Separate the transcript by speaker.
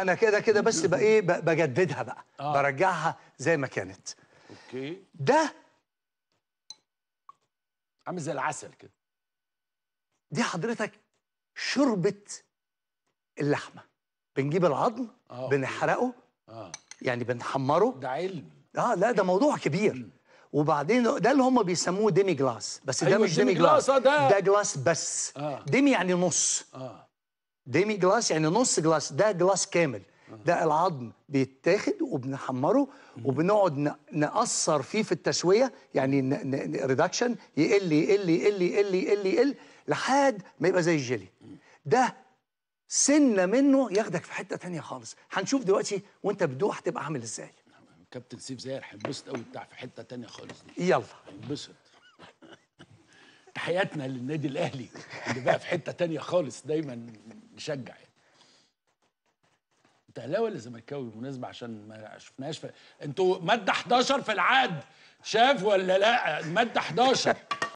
Speaker 1: انا كده كده بس بقى ايه بجددها بقى
Speaker 2: آه. برجعها زي ما كانت اوكي ده عامل زي العسل كده
Speaker 1: دي حضرتك شوربه اللحمه بنجيب العظم آه. بنحرقه آه. يعني بنحمره ده علم اه لا ده موضوع كبير م. وبعدين ده اللي هم بيسموه ديمي جلاس بس أيوة ده مش ديمي جلاس, جلاس آه، ده ده جلاس بس آه. ديمي يعني نص آه. ديمي جلاس يعني نص جلاس ده جلاس كامل ده العظم بيتاخد وبنحمره وبنقعد نأثر فيه في التسويه يعني ريدكشن يقل يقل يقل يقل يقل يقل لحد ما يبقى زي الجيلي ده سنه منه ياخدك في حته تانية خالص
Speaker 3: هنشوف دلوقتي وانت بدوق هتبقى عامل ازاي كابتن سيف زاهر هينبسط قوي بتاع في حته تانية خالص دي يلا هينبسط تحياتنا للنادي الاهلي اللي بقى في حته تانية خالص دايما نشجع يعني انت اهلاوي ولا زملكاوي بالمناسبه عشان ما شفناهاش في... انتوا ماده 11 في العقد شاف ولا لا ماده 11